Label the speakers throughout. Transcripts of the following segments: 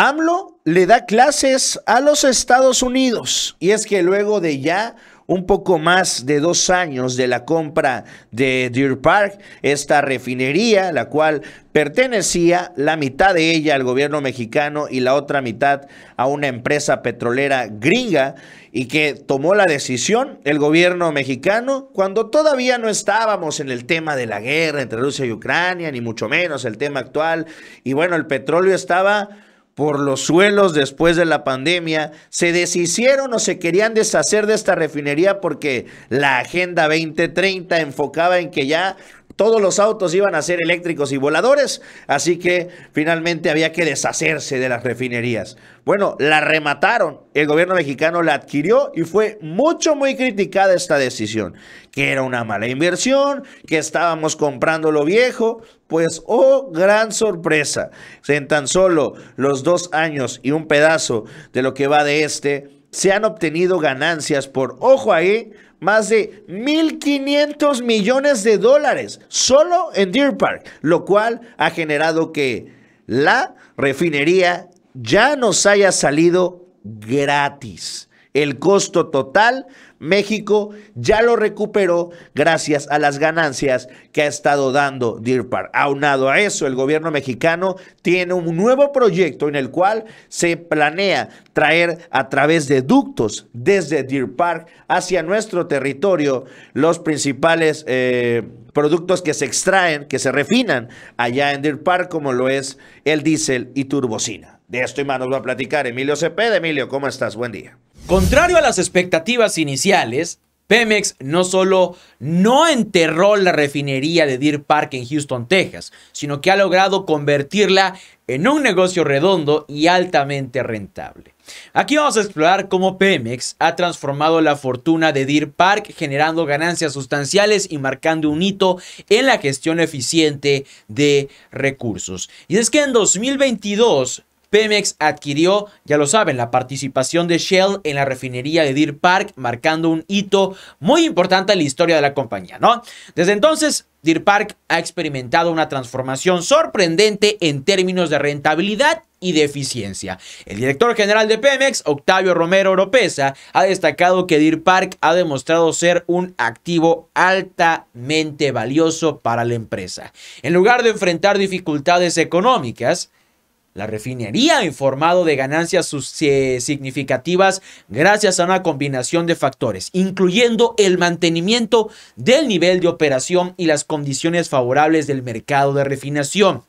Speaker 1: AMLO le da clases a los Estados Unidos. Y es que luego de ya un poco más de dos años de la compra de Deer Park, esta refinería, la cual pertenecía la mitad de ella al gobierno mexicano y la otra mitad a una empresa petrolera gringa, y que tomó la decisión el gobierno mexicano cuando todavía no estábamos en el tema de la guerra entre Rusia y Ucrania, ni mucho menos el tema actual, y bueno, el petróleo estaba por los suelos después de la pandemia, se deshicieron o se querían deshacer de esta refinería porque la Agenda 2030 enfocaba en que ya todos los autos iban a ser eléctricos y voladores, así que finalmente había que deshacerse de las refinerías. Bueno, la remataron, el gobierno mexicano la adquirió y fue mucho, muy criticada esta decisión, que era una mala inversión, que estábamos comprando lo viejo, pues, oh, gran sorpresa, en tan solo los dos años y un pedazo de lo que va de este, se han obtenido ganancias por, ojo ahí, más de 1.500 millones de dólares solo en Deer Park, lo cual ha generado que la refinería ya nos haya salido gratis. El costo total México ya lo recuperó gracias a las ganancias que ha estado dando Deer Park. Aunado a eso, el gobierno mexicano tiene un nuevo proyecto en el cual se planea traer a través de ductos desde Deer Park hacia nuestro territorio los principales eh, productos que se extraen, que se refinan allá en Deer Park, como lo es el diésel y turbocina. De esto y más nos va a platicar Emilio Cepeda. Emilio, ¿cómo estás? Buen día. Contrario a las expectativas
Speaker 2: iniciales, Pemex no solo no enterró la refinería de Deer Park en Houston, Texas, sino que ha logrado convertirla en un negocio redondo y altamente rentable. Aquí vamos a explorar cómo Pemex ha transformado la fortuna de Deer Park generando ganancias sustanciales y marcando un hito en la gestión eficiente de recursos. Y es que en 2022 Pemex adquirió, ya lo saben, la participación de Shell en la refinería de Deer Park, marcando un hito muy importante en la historia de la compañía, ¿no? Desde entonces, Deer Park ha experimentado una transformación sorprendente en términos de rentabilidad y de eficiencia. El director general de Pemex, Octavio Romero Oropesa, ha destacado que Deer Park ha demostrado ser un activo altamente valioso para la empresa. En lugar de enfrentar dificultades económicas, la refinería ha informado de ganancias eh, significativas gracias a una combinación de factores, incluyendo el mantenimiento del nivel de operación y las condiciones favorables del mercado de refinación.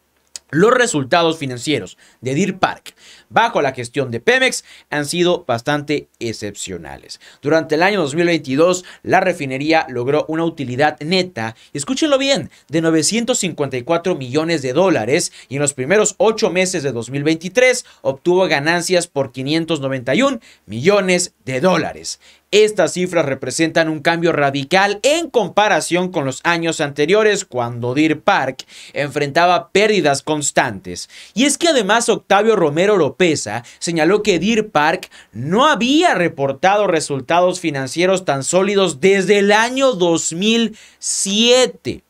Speaker 2: Los resultados financieros de Deer Park bajo la gestión de Pemex han sido bastante excepcionales. Durante el año 2022, la refinería logró una utilidad neta, escúchenlo bien, de 954 millones de dólares y en los primeros ocho meses de 2023 obtuvo ganancias por 591 millones de dólares. Estas cifras representan un cambio radical en comparación con los años anteriores cuando Deer Park enfrentaba pérdidas constantes. Y es que además Octavio Romero Pesa señaló que Deer Park no había reportado resultados financieros tan sólidos desde el año 2007.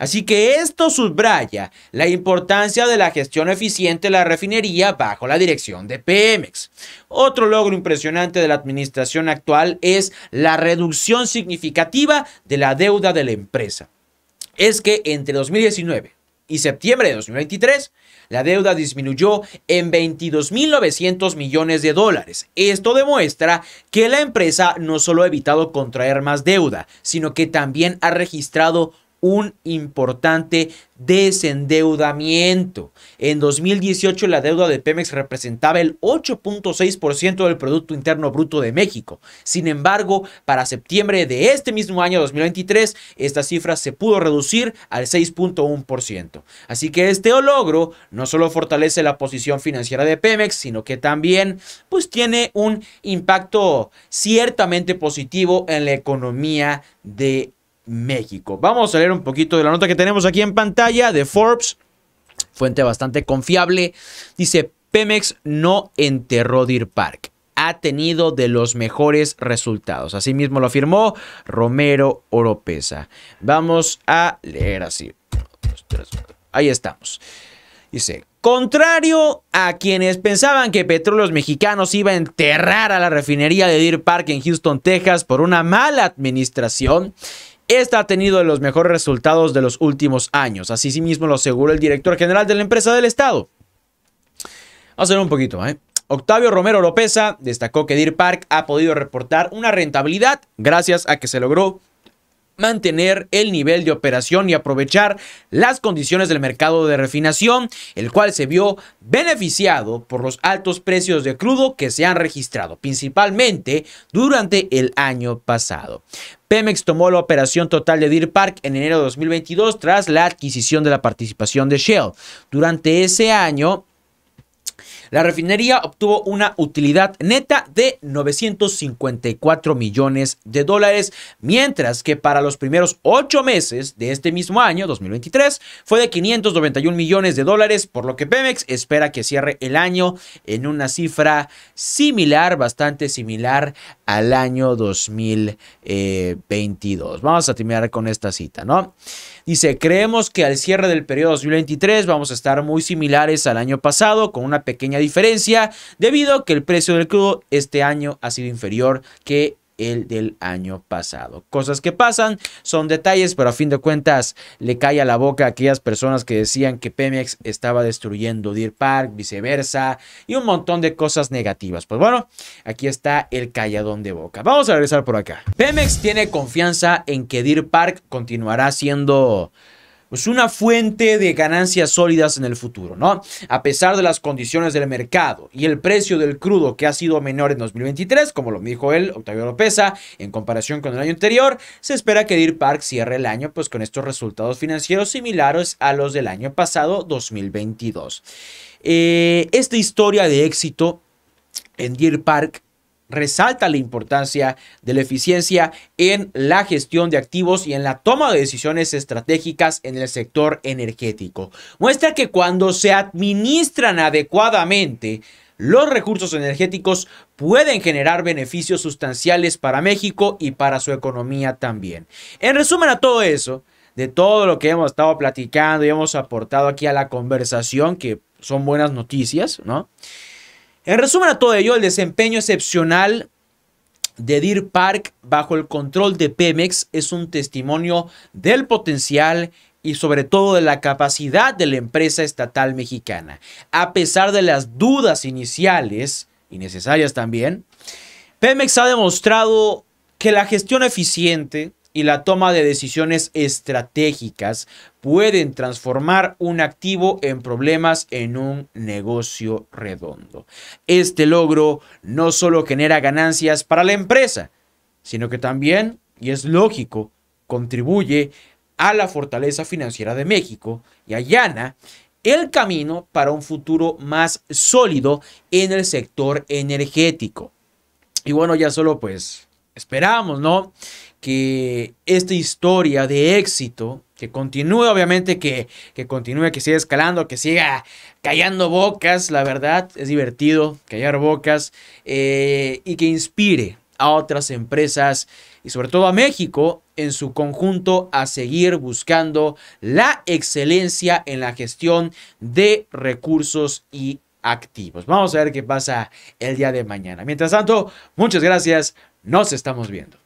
Speaker 2: Así que esto subraya la importancia de la gestión eficiente de la refinería bajo la dirección de Pemex. Otro logro impresionante de la administración actual es la reducción significativa de la deuda de la empresa. Es que entre 2019 y septiembre de 2023, la deuda disminuyó en 22.900 millones de dólares. Esto demuestra que la empresa no solo ha evitado contraer más deuda, sino que también ha registrado un importante desendeudamiento. En 2018 la deuda de Pemex representaba el 8.6% del producto interno bruto de México. Sin embargo, para septiembre de este mismo año 2023, esta cifra se pudo reducir al 6.1%. Así que este logro no solo fortalece la posición financiera de Pemex, sino que también pues tiene un impacto ciertamente positivo en la economía de México. Vamos a leer un poquito de la nota que tenemos aquí en pantalla de Forbes, fuente bastante confiable. Dice, Pemex no enterró Deer Park. Ha tenido de los mejores resultados. Asimismo lo afirmó Romero Oropesa. Vamos a leer así. Ahí estamos. Dice, contrario a quienes pensaban que Petróleos Mexicanos iba a enterrar a la refinería de Deer Park en Houston, Texas por una mala administración, esta ha tenido los mejores resultados de los últimos años. Así mismo lo aseguró el director general de la empresa del Estado. Vamos a ver un poquito, ¿eh? Octavio Romero Lopeza destacó que Deer Park ha podido reportar una rentabilidad gracias a que se logró mantener el nivel de operación y aprovechar las condiciones del mercado de refinación, el cual se vio beneficiado por los altos precios de crudo que se han registrado, principalmente durante el año pasado. Pemex tomó la operación total de Deer Park en enero de 2022 tras la adquisición de la participación de Shell. Durante ese año, la refinería obtuvo una utilidad neta de 954 millones de dólares, mientras que para los primeros ocho meses de este mismo año, 2023, fue de 591 millones de dólares, por lo que Pemex espera que cierre el año en una cifra similar, bastante similar al año 2022. Eh, vamos a terminar con esta cita, ¿no? Dice, creemos que al cierre del periodo 2023 vamos a estar muy similares al año pasado, con una pequeña diferencia, debido a que el precio del crudo este año ha sido inferior que el del año pasado. Cosas que pasan, son detalles, pero a fin de cuentas le cae a la boca a aquellas personas que decían que Pemex estaba destruyendo Deer Park, viceversa, y un montón de cosas negativas. Pues bueno, aquí está el calladón de boca. Vamos a regresar por acá. Pemex tiene confianza en que Deer Park continuará siendo pues una fuente de ganancias sólidas en el futuro, ¿no? A pesar de las condiciones del mercado y el precio del crudo que ha sido menor en 2023, como lo dijo él, Octavio López, en comparación con el año anterior, se espera que Deer Park cierre el año pues con estos resultados financieros similares a los del año pasado 2022. Eh, esta historia de éxito en Deer Park resalta la importancia de la eficiencia en la gestión de activos y en la toma de decisiones estratégicas en el sector energético. Muestra que cuando se administran adecuadamente, los recursos energéticos pueden generar beneficios sustanciales para México y para su economía también. En resumen a todo eso, de todo lo que hemos estado platicando y hemos aportado aquí a la conversación, que son buenas noticias, ¿no? En resumen a todo ello, el desempeño excepcional de Deer Park bajo el control de Pemex es un testimonio del potencial y sobre todo de la capacidad de la empresa estatal mexicana. A pesar de las dudas iniciales, y necesarias también, Pemex ha demostrado que la gestión eficiente, y la toma de decisiones estratégicas pueden transformar un activo en problemas en un negocio redondo. Este logro no solo genera ganancias para la empresa, sino que también, y es lógico, contribuye a la fortaleza financiera de México y allana el camino para un futuro más sólido en el sector energético. Y bueno, ya solo pues Esperamos, ¿no? Que esta historia de éxito, que continúe, obviamente, que, que continúe, que siga escalando, que siga callando bocas, la verdad, es divertido callar bocas eh, y que inspire a otras empresas y sobre todo a México en su conjunto a seguir buscando la excelencia en la gestión de recursos y activos. Vamos a ver qué pasa el día de mañana. Mientras tanto, muchas gracias nos estamos viendo.